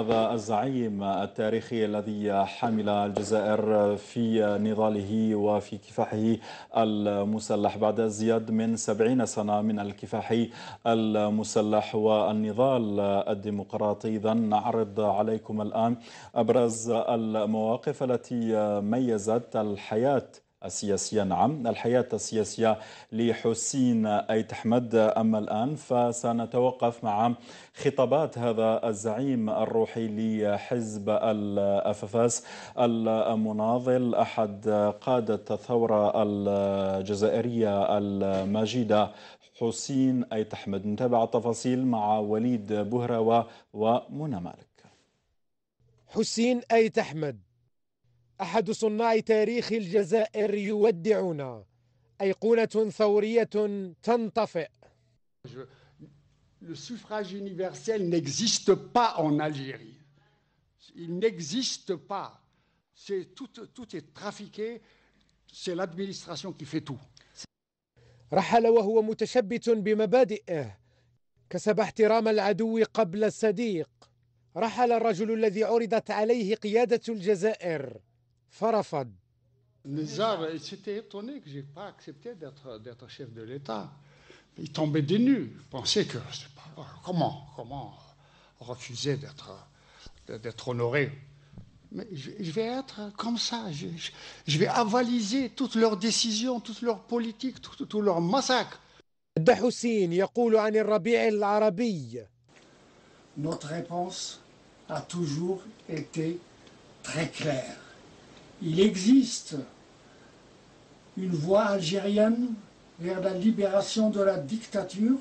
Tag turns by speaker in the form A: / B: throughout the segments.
A: هذا الزعيم التاريخي الذي حمل الجزائر في نضاله وفي كفاحه المسلح بعد زياد من سبعين سنة من الكفاح المسلح والنضال الديمقراطي إذا نعرض عليكم الآن أبرز المواقف التي ميزت الحياة السياسية نعم الحياة السياسية لحسين أيت أحمد أما الآن فسنتوقف مع خطابات هذا الزعيم الروحي لحزب الأففاس المناضل أحد قادة الثورة الجزائرية المجيدة حسين أيت أحمد نتابع التفاصيل مع وليد بهروة ومنى مالك حسين أيت أحمد أحد صناع تاريخ
B: الجزائر يودعنا أيقونة ثورية تنطفئ
C: Le suffrage universel n'existe pas en Algérie. Il n'existe pas. C'est tout, tout est trafiqué.
B: C'est l'administration qui fait tout. رحل وهو متشبت بمبادئه كسب احترام العدو قبل الصديق رحل الرجل الذي عرضت عليه قيادة الجزائر Farafad.
C: Nizar s'était étonné que je n'ai pas accepté d'être chef de l'État. Il tombait des nues. Il pensait que comment, comment refuser d'être honoré mais je, vais être comme ça, je, vais avaliser toutes leurs décisions, toutes leurs politiques, tous leurs massacres. Notre réponse a toujours été très claire. Il existe une voie algérienne vers la libération de la dictature,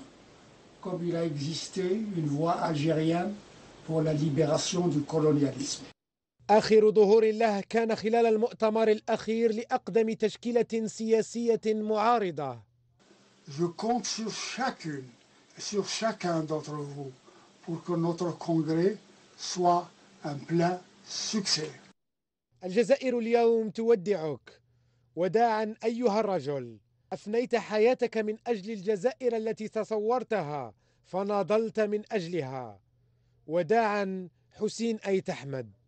C: comme il a existé une voie algérienne pour la libération
B: du colonialisme. Je compte sur chacune, sur chacun d'entre vous, pour que notre congrès soit un plein succès. الجزائر اليوم تودعك وداعا أيها الرجل أفنيت حياتك من أجل الجزائر التي تصورتها فناضلت من أجلها وداعا حسين أي تحمد